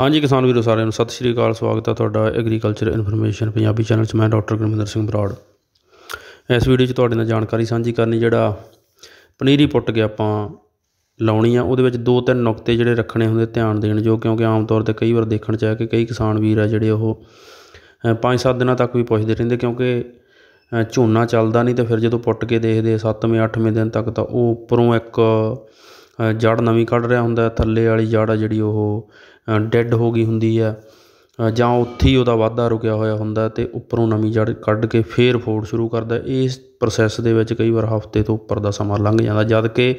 ਹਾਂਜੀ ਕਿਸਾਨ ਵੀਰੋ ਸਾਰਿਆਂ ਨੂੰ ਸਤਿ ਸ਼੍ਰੀ ਅਕਾਲ ਸਵਾਗਤ ਹੈ ਤੁਹਾਡਾ ਐਗਰੀਕਲਚਰ ਇਨਫੋਰਮੇਸ਼ਨ ਪੰਜਾਬੀ ਚੈਨਲ 'ਚ ਮੈਂ ਡਾਕਟਰ ਗੁਰਮਿੰਦਰ ਸਿੰਘ ਬਰਾੜ ਇਸ ਵੀਡੀਓ 'ਚ ਤੁਹਾਡੇ ਨਾਲ ਜਾਣਕਾਰੀ ਸਾਂਝੀ ਕਰਨੀ ਜਿਹੜਾ ਪਨੀਰੀ ਪੁੱਟ ਕੇ ਆਪਾਂ ਲਾਉਣੀ ਆ ਉਹਦੇ ਵਿੱਚ ਦੋ ਤਿੰਨ ਨੁਕਤੇ ਜਿਹੜੇ ਰੱਖਣੇ ਹੁੰਦੇ ਧਿਆਨ ਦੇਣ ਜੋ ਕਿਉਂਕਿ ਆਮ ਤੌਰ ਤੇ ਕਈ ਵਾਰ ਦੇਖਣ 'ਚ ਆ ਕਿ ਕਈ ਕਿਸਾਨ ਵੀਰ ਆ ਜਿਹੜੇ ਉਹ 5-7 ਦਿਨਾਂ ਤੱਕ ਵੀ ਪੁੱਛਦੇ ਰਹਿੰਦੇ ਕਿਉਂਕਿ ਝੋਨਾ ਚੱਲਦਾ ਨਹੀਂ ਤੇ ਫਿਰ ਜਦੋਂ ਪੁੱਟ ਕੇ ਦੇਖਦੇ 7ਵੇਂ 8ਵੇਂ ਦਿਨ ਤੱਕ ਤਾਂ ਉਹ ਉੱਪਰੋਂ ਇੱਕ ਜੜ ਨਵੀਂ ਕੱਢ ਰਿਹਾ ਹੁੰਦਾ ਥੱਲੇ ਵਾਲੀ ਜੜ ਆ ਜਿਹੜੀ ਉਹ ਡੈੱਡ ਹੋ ਗਈ ਹੁੰਦੀ ਆ ਜਾਂ ਉੱਥੇ ਹੀ ਉਹਦਾ ਵਾਧਾ ਰੁਕਿਆ ਹੋਇਆ ਹੁੰਦਾ ਤੇ ਉੱਪਰੋਂ ਨਵੀਂ ਜੜ੍ਹ ਕੱਢ ਕੇ ਫੇਰ ਫੋੜ ਸ਼ੁਰੂ ਕਰਦਾ ਇਸ ਪ੍ਰੋਸੈਸ ਦੇ ਵਿੱਚ ਕਈ ਵਾਰ ਹਫ਼ਤੇ ਤੋਂ ਉੱਪਰ ਦਾ ਸਮਾਂ ਲੰਘ ਜਾਂਦਾ ਜਦ ਕਿ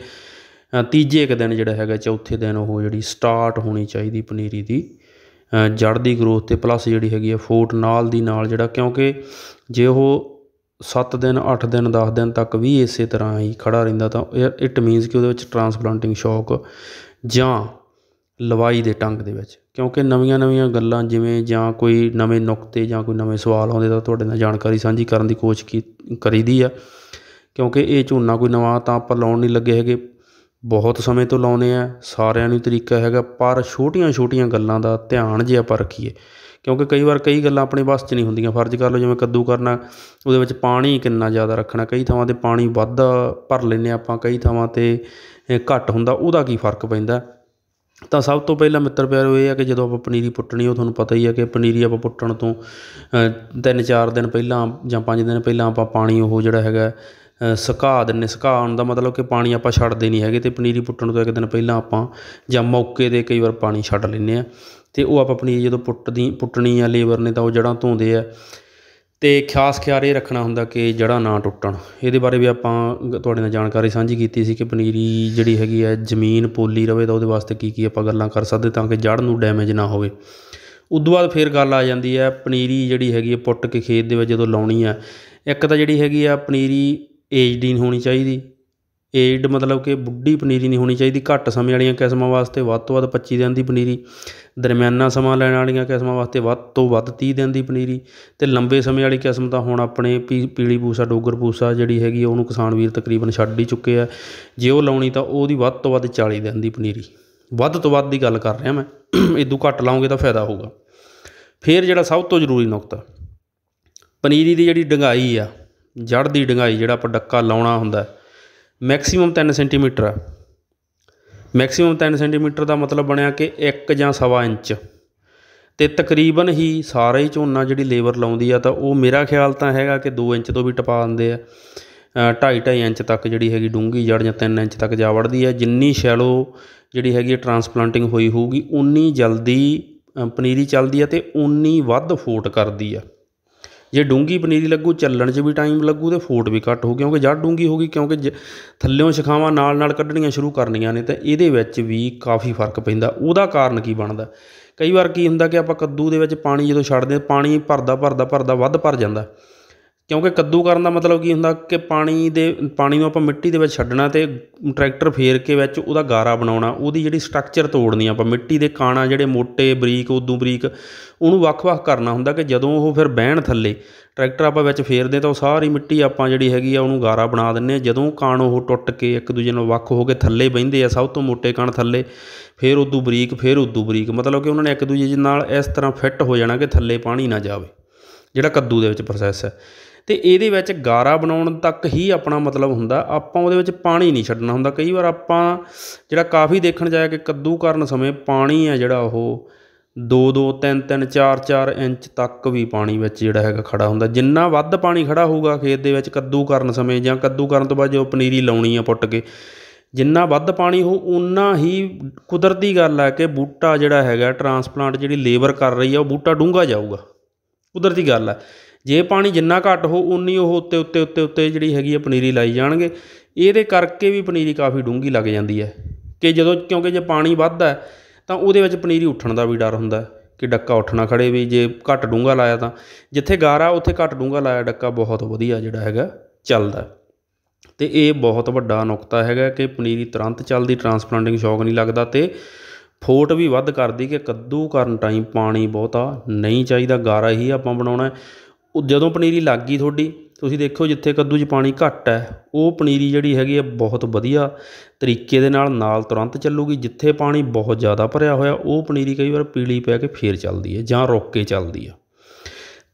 ਤੀਜੇ ਇੱਕ ਦਿਨ ਜਿਹੜਾ ਹੈਗਾ ਚੌਥੇ ਦਿਨ ਉਹ ਜਿਹੜੀ ਸਟਾਰਟ ਹੋਣੀ ਚਾਹੀਦੀ ਪਨੀਰੀ ਦੀ ਜੜ ਦੀ ਗਰੋਥ ਤੇ ਪਲੱਸ ਜਿਹੜੀ ਹੈਗੀ ਆ ਫੋਟ ਨਾਲ ਦੀ ਨਾਲ ਜਿਹੜਾ ਕਿਉਂਕਿ ਜੇ ਉਹ 7 ਦਿਨ 8 ਦਿਨ 10 ਦਿਨ ਤੱਕ ਵੀ ਇਸੇ ਤਰ੍ਹਾਂ ਹੀ ਖੜਾ ਰਹਿੰਦਾ ਤਾਂ ਇਟ ਮੀਨਸ ਕਿ ਉਹਦੇ ਵਿੱਚ ਟ੍ਰਾਂਸਪਲਾਂਟਿੰਗ ਸ਼ੌਕ ਜਾਂ ਲਵਾਈ ਦੇ ਟੰਗ ਦੇ ਵਿੱਚ ਕਿਉਂਕਿ ਨਵੀਆਂ ਨਵੀਆਂ ਗੱਲਾਂ ਜਿਵੇਂ ਜਾਂ ਕੋਈ ਨਵੇਂ ਨੁਕਤੇ ਜਾਂ ਕੋਈ ਨਵੇਂ ਸਵਾਲ ਆਉਂਦੇ ਤਾਂ ਤੁਹਾਡੇ ਨਾਲ ਜਾਣਕਾਰੀ ਸਾਂਝੀ ਕਰਨ ਦੀ ਕੋਸ਼ਿਸ਼ ਕੀ ਕਰੀਦੀ ਆ ਕਿਉਂਕਿ ਇਹ ਝੋਨਾ ਕੋਈ ਨਵਾਂ ਤਾਂ ਆਪਾਂ ਲਾਉਣ ਨਹੀਂ ਲੱਗੇ ਹੈਗੇ ਬਹੁਤ ਸਮੇਂ ਤੋਂ ਲਾਉਨੇ ਆ ਸਾਰਿਆਂ ਨੂੰ ਤਰੀਕਾ ਹੈਗਾ ਪਰ ਛੋਟੀਆਂ-ਛੋਟੀਆਂ ਗੱਲਾਂ ਦਾ ਧਿਆਨ ਜੇ ਆਪਾਂ ਰੱਖੀਏ ਕਿਉਂਕਿ ਕਈ ਵਾਰ ਕਈ ਗੱਲਾਂ ਆਪਣੇ ਵੱਸ 'ਚ ਨਹੀਂ ਹੁੰਦੀਆਂ ਫਰਜ਼ ਕਰ ਲਓ ਜਿਵੇਂ ਕੱਦੂ ਕਰਨਾ ਉਹਦੇ ਵਿੱਚ ਪਾਣੀ ਕਿੰਨਾ ਜ਼ਿਆਦਾ ਰੱਖਣਾ ਕਈ ਥਾਵਾਂ ਤੇ ਪਾਣੀ ਵੱਧ ਭਰ ਲੈਨੇ ਆਪਾਂ ਕਈ ਥਾਵਾਂ ਤੇ ਘੱਟ ਹੁੰਦਾ ਉਹਦਾ ਕੀ ਫਰਕ ਪੈਂਦਾ ਤਾਂ ਸਭ ਤੋਂ ਪਹਿਲਾਂ ਮਿੱਤਰ ਪਿਆਰੋ ਇਹ ਆ ਕਿ ਜਦੋਂ ਆਪਾਂ ਪਨੀਰੀ ਪੁੱਟਣੀ ਉਹ ਤੁਹਾਨੂੰ ਪਤਾ ਹੀ ਆ ਕਿ ਪਨੀਰੀ ਆਪਾਂ ਪੁੱਟਣ ਤੋਂ ਤਿੰਨ ਚਾਰ ਦਿਨ ਪਹਿਲਾਂ ਜਾਂ ਪੰਜ ਦਿਨ ਪਹਿਲਾਂ ਆਪਾਂ ਪਾਣੀ ਉਹ ਜਿਹੜਾ ਹੈਗਾ ਸੁਕਾ ਦਿੰਨੇ ਸੁਕਾਉਣ ਦਾ ਮਤਲਬ ਕਿ ਪਾਣੀ ਆਪਾਂ ਛੱਡਦੇ ਨਹੀਂ ਹੈਗੇ ਤੇ ਪਨੀਰੀ ਪੁੱਟਣ ਤੋਂ ਇੱਕ ਦਿਨ ਪਹਿਲਾਂ ਆਪਾਂ ਜਾਂ ਮੌਕੇ ਦੇ ਕਈ ਵਾਰ ਪਾਣੀ ਛੱਡ ਲੈਂਦੇ ਆ ਤੇ ਉਹ ਆਪਾਂ ਪਨੀਰੀ ਜਦੋਂ ਪੁੱਟਦੀ ਪੁੱਟਣੀ ਆ ਲੇਬਰ ਨੇ ਤਾਂ ਉਹ ਜੜਾਂ ਧੋਂਦੇ ਆ ਅਤੇ ਖਾਸ ਖਿਆਲ ਇਹ ਰੱਖਣਾ ਹੁੰਦਾ ਕਿ ਜੜ੍ਹਾਂ ਨਾ ਟੁੱਟਣ ਇਹਦੇ ਬਾਰੇ ਵੀ ਆਪਾਂ ਤੁਹਾਡੇ ਨਾਲ ਜਾਣਕਾਰੀ ਸਾਂਝੀ ਕੀਤੀ ਸੀ ਕਿ ਪਨੀਰੀ ਜਿਹੜੀ ਹੈਗੀ ਹੈ ਜ਼ਮੀਨ ਪੋਲੀ ਰਵੇ ਤਾਂ ਉਹਦੇ ਵਾਸਤੇ ਕੀ ਕੀ ਆਪਾਂ ਗੱਲਾਂ ਕਰ ਸਕਦੇ ਤਾਂ ਕਿ ਜੜ੍ਹ ਨੂੰ ਡੈਮੇਜ ਨਾ ਹੋਵੇ ਉਦੋਂ ਬਾਅਦ ਫੇਰ ਗੱਲ ਆ ਜਾਂਦੀ ਹੈ ਪਨੀਰੀ ਜਿਹੜੀ ਹੈਗੀ ਹੈ ਪੁੱਟ ਕੇ ਖੇਤ ਦੇ ਵਿੱਚ ਜਦੋਂ ਲਾਉਣੀ ਹੈ ਇੱਕ ਤਾਂ ਜਿਹੜੀ ਹੈਗੀ ਆ ਪਨੀਰੀ ਏਜਡੀਨ ਹੋਣੀ ਚਾਹੀਦੀ ਏਡ ਮਤਲਬ ਕਿ ਬੁੱਢੀ ਪਨੀਰੀ ਨਹੀਂ ਹੋਣੀ ਚਾਹੀਦੀ ਘੱਟ ਸਮੇਂ ਵਾਲੀਆਂ ਕਿਸਮਾਂ ਵਾਸਤੇ ਵੱਧ ਤੋਂ ਵੱਧ 25 ਦਿਨ ਦੀ ਪਨੀਰੀ ਦਰਮਿਆਨਾ ਸਮਾਂ ਲੈਣ ਵਾਲੀਆਂ ਕਿਸਮਾਂ ਵਾਸਤੇ ਵੱਧ ਤੋਂ ਵੱਧ 30 ਦਿਨ ਦੀ ਪਨੀਰੀ ਤੇ ਲੰਬੇ ਸਮੇਂ ਵਾਲੀ ਕਿਸਮ ਤਾਂ ਹੁਣ ਆਪਣੇ ਪੀਲੀ ਪੂਸਾ ਡੋਗਰ ਪੂਸਾ ਜਿਹੜੀ ਹੈਗੀ ਉਹਨੂੰ ਕਿਸਾਨ ਵੀਰ ਤਕਰੀਬਨ ਛੱਡ ਹੀ ਚੁੱਕੇ ਆ ਜੇ ਉਹ ਲਾਉਣੀ ਤਾਂ ਉਹਦੀ ਵੱਧ ਤੋਂ ਵੱਧ 40 ਦਿਨ ਦੀ ਪਨੀਰੀ ਵੱਧ ਤੋਂ ਵੱਧ ਦੀ ਗੱਲ ਕਰ ਰਿਹਾ ਮੈਂ ਇਦੋਂ ਘੱਟ ਲਾਉਂਗੇ ਤਾਂ ਫਾਇਦਾ ਹੋਊਗਾ ਫਿਰ ਜਿਹੜਾ ਸਭ ਤੋਂ ਜ਼ਰੂਰੀ ਨੁਕਤਾ ਪਨੀਰੀ ਦੀ ਜਿਹੜੀ ਡੰਗਾਈ ਆ ਜੜ ਦੀ ਡੰਗਾਈ ਜਿਹੜਾ ਆਪਾਂ ਡੱਕਾ ਲਾਉਣਾ ਹੁੰਦਾ ਮੈਕਸਿਮਮ 3 ਸੈਂਟੀਮੀਟਰ ਮੈਕਸਿਮਮ 3 ਸੈਂਟੀਮੀਟਰ ਦਾ ਮਤਲਬ ਬਣਿਆ ਕਿ 1 ਜਾਂ ਸਵਾ ਇੰਚ ਤੇ ਤਕਰੀਬਨ ਹੀ ਸਾਰੇ ਹੀ ਝੋਨਾ ਜਿਹੜੀ ਲੇਬਰ ਲਾਉਂਦੀ ਆ ਤਾਂ ਉਹ ਮੇਰਾ ਖਿਆਲ ਤਾਂ ਹੈਗਾ ਕਿ 2 ਇੰਚ ਤੋਂ ਵੀ ਟਪਾ ਦਿੰਦੇ ਆ 2.5 2.5 ਇੰਚ ਤੱਕ ਜਿਹੜੀ ਹੈਗੀ ਡੂੰਗੀ ਜੜ ਜਾਂ 3 ਇੰਚ ਤੱਕ ਜਾ ਵੜਦੀ ਹੈ ਜਿੰਨੀ ਸ਼ੈਲੋ ਜਿਹੜੀ ਹੈਗੀ ਟਰਾਂਸਪਲਾਂਟਿੰਗ ਹੋਈ ਹੋਊਗੀ ਉਨੀ ਜਲਦੀ ਪਨੀਰੀ ਚੱਲਦੀ ਆ ਤੇ ਉਨੀ ਵੱਧ ਫੋਟ ਕਰਦੀ ਆ ਜੇ ਡੂੰਗੀ ਪਨੀਰੀ ਲੱਗੂ ਚੱਲਣ 'ਚ ਵੀ ਟਾਈਮ ਲੱਗੂ ਤੇ ਫੋਟ ਵੀ ਘੱਟ ਹੋਊ ਕਿਉਂਕਿ ਜੜ ਡੂੰਗੀ ਹੋ ਗਈ ਕਿਉਂਕਿ ਥੱਲਿਓਂ ਸ਼ਿਖਾਵਾਂ ਨਾਲ-ਨਾਲ ਕੱਢਣੀਆਂ ਸ਼ੁਰੂ ਕਰਨੀਆਂ ਨੇ ਤਾਂ ਇਹਦੇ ਵਿੱਚ ਵੀ ਕਾਫੀ ਫਰਕ ਪੈਂਦਾ ਉਹਦਾ ਕਾਰਨ ਕੀ ਬਣਦਾ ਕਈ ਵਾਰ ਕੀ ਹੁੰਦਾ ਕਿ ਆਪਾਂ ਕੱਦੂ ਦੇ ਵਿੱਚ ਪਾਣੀ ਜਦੋਂ ਛੱਡਦੇ ਪਾਣੀ ਭਰਦਾ ਭਰਦਾ ਭਰਦਾ ਵੱਧ ਭਰ ਜਾਂਦਾ ਕਿਉਂਕਿ ਕੱਦੂ ਕਰਨ ਦਾ ਮਤਲਬ ਕੀ ਹੁੰਦਾ ਕਿ ਪਾਣੀ ਦੇ ਪਾਣੀ ਨੂੰ ਆਪਾਂ ਮਿੱਟੀ ਦੇ ਵਿੱਚ ਛੱਡਣਾ ਤੇ ਟਰੈਕਟਰ ਫੇਰ ਕੇ ਵਿੱਚ ਉਹਦਾ ਗਾਰਾ ਬਣਾਉਣਾ ਉਹਦੀ ਜਿਹੜੀ ਸਟਰਕਚਰ ਤੋੜਨੀ ਆਪਾਂ ਮਿੱਟੀ ਦੇ ਕਾਣਾ ਜਿਹੜੇ ਮੋٹے ਬਰੀਕ ਉਦੋਂ ਬਰੀਕ ਉਹਨੂੰ ਵੱਖ-ਵੱਖ ਕਰਨਾ ਹੁੰਦਾ ਕਿ ਜਦੋਂ ਉਹ ਫਿਰ ਬਹਿਣ ਥੱਲੇ ਟਰੈਕਟਰ ਆਪਾਂ ਵਿੱਚ ਫੇਰਦੇ ਤਾਂ ਉਹ ਸਾਰੀ ਮਿੱਟੀ ਆਪਾਂ ਜਿਹੜੀ ਹੈਗੀ ਆ ਉਹਨੂੰ ਗਾਰਾ ਬਣਾ ਦਿੰਨੇ ਆ ਜਦੋਂ ਕਾਣ ਉਹ ਟੁੱਟ ਕੇ ਇੱਕ ਦੂਜੇ ਨਾਲ ਵੱਖ ਹੋ ਕੇ ਥੱਲੇ ਬਹਿੰਦੇ ਆ ਸਭ ਤੋਂ ਮੋٹے ਕਾਣ ਥੱਲੇ ਫੇਰ ਉਦੋਂ ਬਰੀਕ ਫੇਰ ਉਦੋਂ ਬਰੀਕ ਮਤਲਬ ਕਿ ਉਹਨਾਂ ਨੇ ਇੱਕ ਦੂਜੇ ਨਾਲ ਇਸ ਤਰ੍ਹਾਂ ਫਿੱਟ ਹੋ ਜਾਣਾ ਕਿ ਥੱਲੇ ਪਾਣੀ ਨਾ ਜਾਵੇ ਜਿਹੜਾ ਕੱਦੂ ਦੇ ਵਿੱਚ ਪ੍ਰੋਸੈਸ ਹੈ ਤੇ ਇਹਦੇ ਵਿੱਚ ਗਾਰਾ ਬਣਾਉਣ ਤੱਕ ਹੀ ਆਪਣਾ ਮਤਲਬ ਹੁੰਦਾ ਆਪਾਂ ਉਹਦੇ ਵਿੱਚ ਪਾਣੀ ਨਹੀਂ ਛੱਡਣਾ ਹੁੰਦਾ ਕਈ ਵਾਰ ਆਪਾਂ ਜਿਹੜਾ ਕਾਫੀ ਦੇਖਣ ਜਾਇਆ ਕਿ ਕੱਦੂ ਕਰਨ ਸਮੇਂ ਪਾਣੀ ਆ ਜਿਹੜਾ ਉਹ 2 2 3 3 4 4 ਇੰਚ ਤੱਕ ਵੀ ਪਾਣੀ ਵਿੱਚ ਜਿਹੜਾ ਹੈਗਾ ਖੜਾ ਹੁੰਦਾ ਜਿੰਨਾ ਵੱਧ ਪਾਣੀ ਖੜਾ ਹੋਊਗਾ ਖੇਤ ਦੇ ਵਿੱਚ ਕੱਦੂ ਕਰਨ ਸਮੇਂ ਜਾਂ ਕੱਦੂ ਕਰਨ ਤੋਂ ਬਾਅਦ ਜੋ ਪਨੀਰੀ ਲਾਉਣੀ ਆ ਪੁੱਟ ਕੇ ਜਿੰਨਾ ਵੱਧ ਪਾਣੀ ਹੋ ਉਨਾ ਹੀ ਕੁਦਰਤੀ ਗੱਲ ਆ ਕਿ ਬੂਟਾ ਜਿਹੜਾ ਹੈਗਾ ਟਰਾਂਸਪਲਾਂਟ ਜਿਹੜੀ ਲੇਬਰ ਕਰ ਰਹੀ ਆ ਉਹ ਬੂਟਾ ਡੂੰਘਾ ਜਾਊਗਾ ਕੁਦਰਤੀ ਗੱਲ ਆ ਜੇ ਪਾਣੀ ਜਿੰਨਾ ਘੱਟ ਹੋ ਉਨੀ ਉਹ ਉੱਤੇ ਉੱਤੇ ਉੱਤੇ ਉੱਤੇ ਜਿਹੜੀ ਹੈਗੀ ਆ ਪਨੀਰੀ ਲਾਈ ਜਾਣਗੇ ਇਹਦੇ ਕਰਕੇ ਵੀ ਪਨੀਰੀ ਕਾਫੀ ਡੂੰਗੀ ਲੱਗ ਜਾਂਦੀ ਹੈ ਕਿ ਜਦੋਂ ਕਿਉਂਕਿ ਜੇ ਪਾਣੀ ਵੱਧਦਾ ਤਾਂ ਉਹਦੇ ਵਿੱਚ ਪਨੀਰੀ ਉੱਠਣ ਦਾ ਵੀ ਡਰ ਹੁੰਦਾ ਕਿ ਡੱਕਾ ਉੱਠਣਾ ਖੜੇ ਵੀ ਜੇ ਘੱਟ ਡੂੰਗਾ ਲਾਇਆ ਤਾਂ ਜਿੱਥੇ ਗਾਰਾ ਉੱਥੇ ਘੱਟ ਡੂੰਗਾ ਲਾਇਆ ਡੱਕਾ ਬਹੁਤ ਵਧੀਆ ਜਿਹੜਾ ਹੈਗਾ ਚੱਲਦਾ ਤੇ ਇਹ ਬਹੁਤ ਵੱਡਾ ਨੁਕਤਾ ਹੈਗਾ ਕਿ ਪਨੀਰੀ ਤੁਰੰਤ ਚੱਲਦੀ ਟਰਾਂਸਪਲਾਂਟਿੰਗ ਸ਼ੌਕ ਨਹੀਂ ਲੱਗਦਾ ਤੇ ਫੋਟ ਵੀ ਵੱਧ ਕਰਦੀ ਕਿ ਕੱਦੂ ਕਰਨ ਟਾਈਮ ਪਾਣੀ ਬਹੁਤਾ ਨਹੀਂ ਚਾਹੀਦਾ ਗਾਰਾ ਹੀ ਆਪਾਂ ਬਣਾਉਣਾ ਉਹ ਜਦੋਂ ਪਨੀਰੀ ਲੱਗ ਗਈ ਤੁਹਾਡੀ ਤੁਸੀਂ ਦੇਖੋ ਜਿੱਥੇ ਕੱਦੂ 'ਚ ਪਾਣੀ ਘੱਟ ਹੈ ਉਹ ਪਨੀਰੀ ਜਿਹੜੀ ਹੈਗੀ ਹੈ ਬਹੁਤ ਵਧੀਆ ਤਰੀਕੇ ਦੇ ਨਾਲ ਨਾਲ ਤੁਰੰਤ ਚੱਲੂਗੀ ਜਿੱਥੇ ਪਾਣੀ ਬਹੁਤ ਜ਼ਿਆਦਾ ਭਰਿਆ ਹੋਇਆ ਉਹ ਪਨੀਰੀ ਕਈ ਵਾਰ ਪੀਲੀ ਪੈ ਕੇ ਫੇਰ ਚੱਲਦੀ ਹੈ ਜਾਂ ਰੁੱਕ ਕੇ ਚੱਲਦੀ ਆ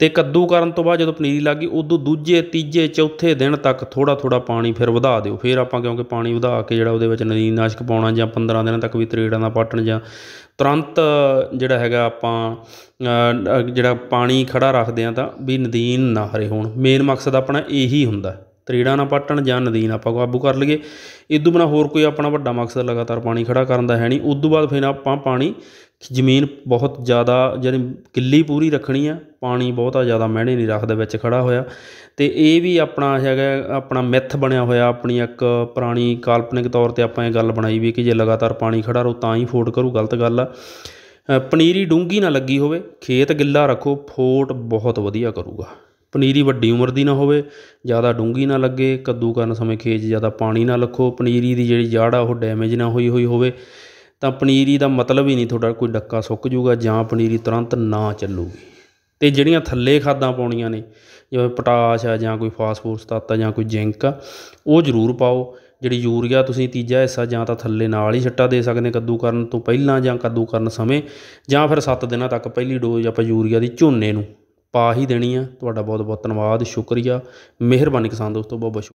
ਤੇ ਕੱਦੂ ਕਰਨ ਤੋਂ ਬਾਅਦ ਜਦੋਂ ਪਨੀਰੀ ਲੱਗ ਗਈ ਉਦੋਂ ਦੂਜੇ ਤੀਜੇ ਚੌਥੇ ਦਿਨ ਤੱਕ ਥੋੜਾ ਥੋੜਾ ਪਾਣੀ ਫਿਰ ਵਧਾ ਦਿਓ ਫਿਰ ਆਪਾਂ ਕਿਉਂਕਿ ਪਾਣੀ ਵਧਾ ਕੇ ਜਿਹੜਾ ਉਹਦੇ ਵਿੱਚ ਨਾਸ਼ਕ ਪਾਉਣਾ ਜਾਂ 15 ਦਿਨਾਂ ਤੱਕ ਵੀ ਤਰੇੜਾਂ ਦਾ ਪਾਟਣ ਜਾਂ ਤੁਰੰਤ ਜਿਹੜਾ ਹੈਗਾ ਆਪਾਂ ਜਿਹੜਾ ਪਾਣੀ ਖੜਾ ਰੱਖਦੇ ਆ ਤਾਂ ਵੀ ਨਦੀਨ ਨਾ ਹਰੇ ਹੋਣ ਮੇਨ ਮਕਸਦ ਆਪਣਾ ਇਹੀ ਹੁੰਦਾ ਤਰੀੜਾ ਨਾ ਪੱਟਣ ਜਾਂ ਨਦੀ ਨਾ ਆਪਾਂ ਕਾਬੂ ਕਰ ਲਈਏ ਇਸ ਤੋਂ ਬਿਨਾ ਹੋਰ ਕੋਈ ਆਪਣਾ ਵੱਡਾ ਮਕਸਦ ਲਗਾਤਾਰ ਪਾਣੀ ਖੜਾ ਕਰਨ ਦਾ ਹੈ ਨਹੀਂ ਉਸ ਤੋਂ ਬਾਅਦ ਫਿਰ ਆਪਾਂ ਪਾਣੀ ਜ਼ਮੀਨ ਬਹੁਤ ਜ਼ਿਆਦਾ ਜਿਹੜੀ ਗਿੱਲੀ ਪੂਰੀ ਰੱਖਣੀ ਆ ਪਾਣੀ ਬਹੁਤਾ ਜ਼ਿਆਦਾ ਮਹਿਣੇ ਨਹੀਂ ਰੱਖਦੇ ਵਿੱਚ ਖੜਾ ਹੋਇਆ ਤੇ ਇਹ ਵੀ ਆਪਣਾ ਹੈਗਾ ਆਪਣਾ ਮਿੱਥ ਬਣਿਆ ਹੋਇਆ ਆਪਣੀ ਇੱਕ ਪੁਰਾਣੀ ਕਾਲਪਨਿਕ ਤੌਰ ਤੇ ਆਪਾਂ ਇਹ ਗੱਲ ਬਣਾਈ ਵੀ ਕਿ ਜੇ ਲਗਾਤਾਰ ਪਾਣੀ ਖੜਾ ਰੋ ਤਾਂ ਹੀ ਫੋਟ ਕਰੂ ਗਲਤ ਗੱਲ ਆ ਪਨੀਰੀ ਡੂੰਗੀ ਨਾ ਲੱਗੀ ਹੋਵੇ ਖੇਤ ਗਿੱਲਾ ਰੱਖੋ ਫੋਟ ਬਹੁਤ ਵਧੀਆ ਕਰੂਗਾ ਪਨੀਰੀ ਵੱਡੀ ਉਮਰ ਦੀ ਨਾ ਹੋਵੇ ਜ਼ਿਆਦਾ ਡੂੰਗੀ ਨਾ ਲੱਗੇ ਕੱਦੂ ਕਰਨ ਸਮੇਂ ਖੇਜ ਜ਼ਿਆਦਾ ਪਾਣੀ ਨਾ ਲੱਖੋ ਪਨੀਰੀ ਦੀ ਜਿਹੜੀ ਜੜ ਆ ਉਹ ਡੈਮੇਜ ਨਾ ਹੋਈ ਹੋਈ ਹੋਵੇ ਤਾਂ ਪਨੀਰੀ ਦਾ ਮਤਲਬ ਹੀ ਨਹੀਂ ਤੁਹਾਡਾ ਕੋਈ ਡੱਕਾ ਸੁੱਕ ਜੂਗਾ ਜਾਂ ਪਨੀਰੀ ਤੁਰੰਤ ਨਾ ਚੱਲੂਗੀ ਤੇ ਜਿਹੜੀਆਂ ਥੱਲੇ ਖਾਦਾਂ ਪਾਉਣੀਆਂ ਨੇ ਜਿਵੇਂ ਪੋਟਾਸ਼ ਆ ਜਾਂ ਕੋਈ ਫਾਸਫੋਰਸ ਤੱਤ ਆ ਜਾਂ ਕੋਈ ਜ਼ਿੰਕ ਆ ਉਹ ਜ਼ਰੂਰ ਪਾਓ ਜਿਹੜੀ ਯੂਰੀਆ ਤੁਸੀਂ ਤੀਜਾ ਹਿੱਸਾ ਜਾਂ ਤਾਂ ਥੱਲੇ ਨਾਲ ਹੀ ਛੱਟਾ ਦੇ ਸਕਦੇ ਕੱਦੂ ਕਰਨ ਤੋਂ ਪਹਿਲਾਂ ਜਾਂ ਕੱਦੂ ਕਰਨ ਸਮੇਂ ਜਾਂ ਫਿਰ 7 ਦਿਨਾਂ ਤੱਕ ਪਹਿਲੀ ਡੋਜ਼ ਆਪਾਂ ਯੂਰੀਆ ਦੀ ਝੋਨੇ ਨੂੰ ਪਾ ਹੀ ਦੇਣੀ ਆ ਤੁਹਾਡਾ ਬਹੁਤ ਬਹੁਤ ਧੰਨਵਾਦ ਸ਼ੁਕਰੀਆ ਮਿਹਰਬਾਨੀ ਕਿਸਾਨ ਦੋਸਤੋ ਬਹੁਤ ਬਹੁਤ